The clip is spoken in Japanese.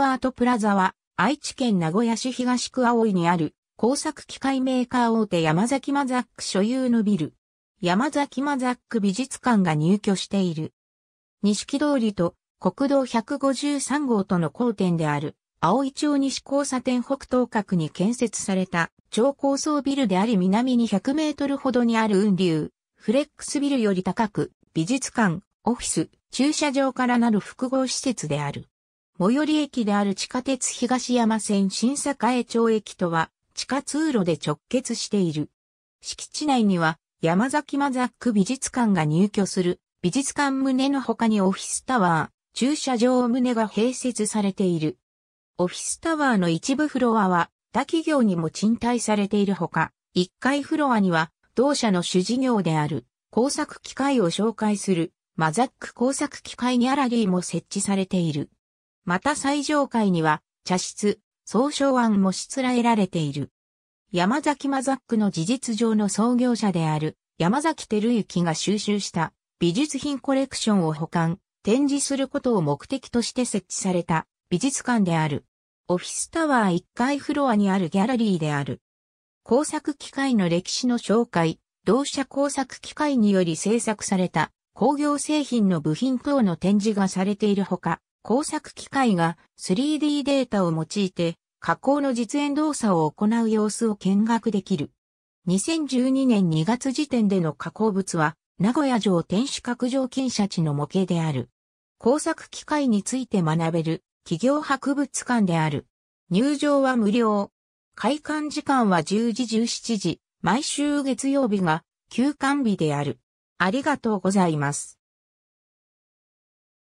アートプラザは、愛知県名古屋市東区葵にある、工作機械メーカー大手山崎マザック所有のビル。山崎マザック美術館が入居している。錦通りと国道153号との交点である、葵町西交差点北東角に建設された超高層ビルであり南に100メートルほどにある雲流、フレックスビルより高く、美術館、オフィス、駐車場からなる複合施設である。最寄り駅である地下鉄東山線新栄町駅とは地下通路で直結している。敷地内には山崎マザック美術館が入居する美術館棟の他にオフィスタワー、駐車場棟が併設されている。オフィスタワーの一部フロアは他企業にも賃貸されているほか、1階フロアには同社の主事業である工作機械を紹介するマザック工作機械ギャラリーも設置されている。また最上階には、茶室、総称案もしつらえられている。山崎マザックの事実上の創業者である、山崎照之が収集した美術品コレクションを保管、展示することを目的として設置された美術館である。オフィスタワー1階フロアにあるギャラリーである。工作機械の歴史の紹介、同社工作機械により制作された工業製品の部品等の展示がされているほか、工作機械が 3D データを用いて加工の実演動作を行う様子を見学できる。2012年2月時点での加工物は名古屋城天守閣上金社地の模型である。工作機械について学べる企業博物館である。入場は無料。開館時間は10時17時、毎週月曜日が休館日である。ありがとうございます。